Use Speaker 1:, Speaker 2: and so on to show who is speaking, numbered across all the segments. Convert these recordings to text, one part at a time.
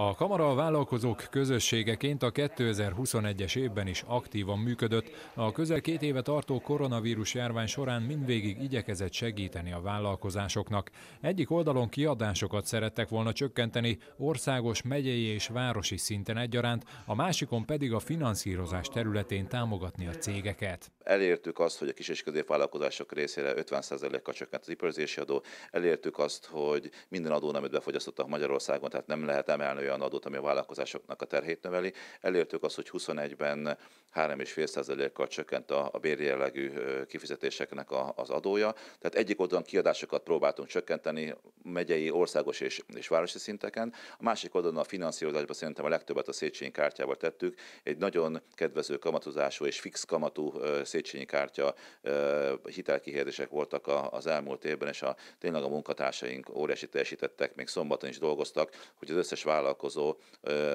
Speaker 1: A kamara a vállalkozók közösségeként a 2021-es évben is aktívan működött. A közel két éve tartó koronavírus járvány során mindvégig igyekezett segíteni a vállalkozásoknak. Egyik oldalon kiadásokat szerettek volna csökkenteni országos, megyei és városi szinten egyaránt, a másikon pedig a finanszírozás területén támogatni a cégeket.
Speaker 2: Elértük azt, hogy a kis és középvállalkozások részére 50%-kal csökkent az iparzési adó, elértük azt, hogy minden adó, amit befogyasztottak Magyarországon, tehát nem lehet emelni olyan adót, ami a vállalkozásoknak a terhét növeli. Elértük azt, hogy 21-ben 3,5%-kal csökkent a, a bérjellegű kifizetéseknek a, az adója. Tehát egyik oldalon kiadásokat próbáltunk csökkenteni megyei, országos és, és városi szinteken, a másik oldalon a finanszírozásban szerintem a legtöbbet a Széchenyi kártyával tettük. Egy nagyon kedvező kamatozású és fix kamatú Széchenyi kártya hitelkihirdések voltak az elmúlt évben, és a, tényleg a munkatársaink óriási teljesítettek, még szombaton is dolgoztak, hogy az összes vállalkozás vállalkozó,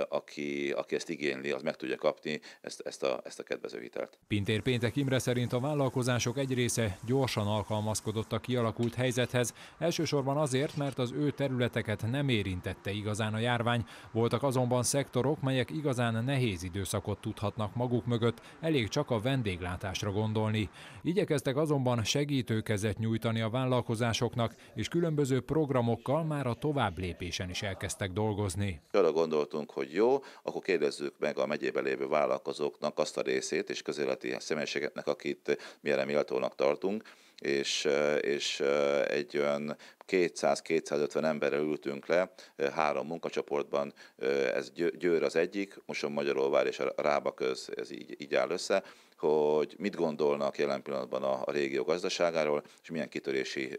Speaker 2: aki, aki ezt igényli, az meg tudja kapni ezt, ezt, a, ezt a
Speaker 1: kedvező hitelt. Pintér Péntek Imre szerint a vállalkozások egy része gyorsan alkalmazkodott a kialakult helyzethez, elsősorban azért, mert az ő területeket nem érintette igazán a járvány. Voltak azonban szektorok, melyek igazán nehéz időszakot tudhatnak maguk mögött, elég csak a vendéglátásra gondolni. Igyekeztek azonban segítőkezet nyújtani a vállalkozásoknak, és különböző programokkal már a tovább lépésen is elkezdtek dolgozni
Speaker 2: arra gondoltunk, hogy jó, akkor kérdezzük meg a megyében lévő vállalkozóknak azt a részét és közéleti személyiségeknek, akit mi erre méltónak tartunk, és, és egy olyan 200-250 emberre ültünk le, három munkacsoportban, ez Győr az egyik, most a Magyarolvár és a Rába köz, ez így, így áll össze, hogy mit gondolnak jelen pillanatban a, a régió gazdaságáról, és milyen kitörési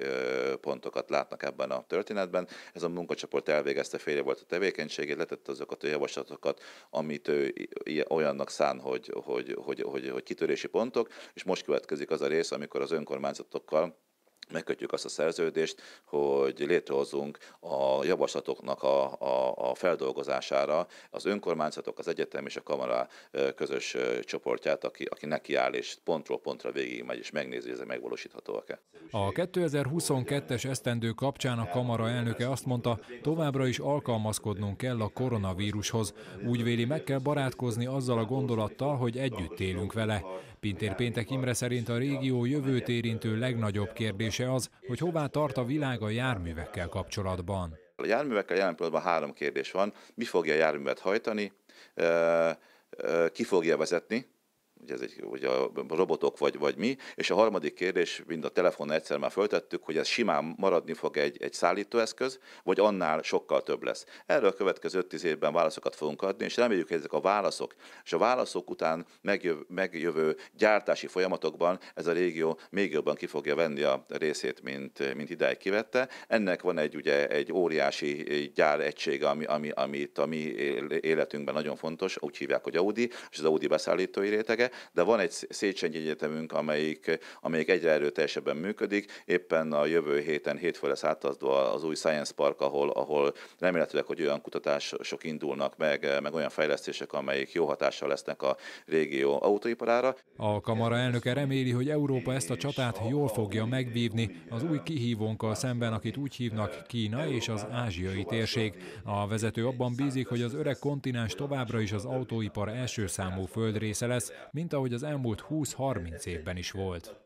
Speaker 2: pontokat látnak ebben a történetben. Ez a munkacsoport elvégezte, félre volt a tevékenységét, letette azokat a javaslatokat, amit ő olyannak szán, hogy, hogy, hogy, hogy, hogy kitörési pontok, és most következik az a rész, amikor az önkormányzatokkal megkötjük azt a szerződést, hogy létrehozunk a javaslatoknak a, a, a feldolgozására az önkormányzatok, az egyetem és a kamara közös csoportját, aki, aki nekiáll és pontról pontra végigmegy és megnézi, hogy ezek megvalósíthatóak-e.
Speaker 1: A 2022-es esztendő kapcsán a kamara elnöke azt mondta, továbbra is alkalmazkodnunk kell a koronavírushoz. Úgy véli, meg kell barátkozni azzal a gondolattal, hogy együtt élünk vele. Pintér Péntek Imre szerint a régió jövőt érintő legnagyobb kérdés kérdése az, hogy hová tart a világ a járművekkel kapcsolatban.
Speaker 2: A járművekkel jelen pillanatban három kérdés van. Mi fogja a járművet hajtani, ki fogja vezetni, ugye ez egy, ugye a robotok vagy, vagy mi, és a harmadik kérdés, mind a telefon egyszer már föltettük, hogy ez simán maradni fog egy, egy szállítóeszköz, vagy annál sokkal több lesz. Erről a következő 5-10 évben válaszokat fogunk adni, és reméljük, hogy ezek a válaszok, és a válaszok után megjöv, megjövő gyártási folyamatokban ez a régió még jobban ki fogja venni a részét, mint, mint idáig kivette. Ennek van egy, ugye, egy óriási gyár egysége, ami, ami, amit a mi életünkben nagyon fontos, úgy hívják, hogy Audi, és az Audi beszállítói rétege, de van egy Széchenyi Egyetemünk, amelyik, amelyik egyre erőteljesebben működik. Éppen a jövő héten, hétfő lesz átadva az új Science Park, ahol, ahol remélhetőleg, hogy olyan kutatások indulnak meg, meg olyan fejlesztések, amelyik jó hatással lesznek a régió
Speaker 1: autóiparára. A kamara elnöke reméli, hogy Európa ezt a csatát jól fogja megvívni az új kihívónkkal szemben, akit úgy hívnak Kína és az ázsiai térség. A vezető abban bízik, hogy az öreg kontinens továbbra is az autóipar első számú földrésze lesz, mint mint ahogy az elmúlt 20-30 évben is volt.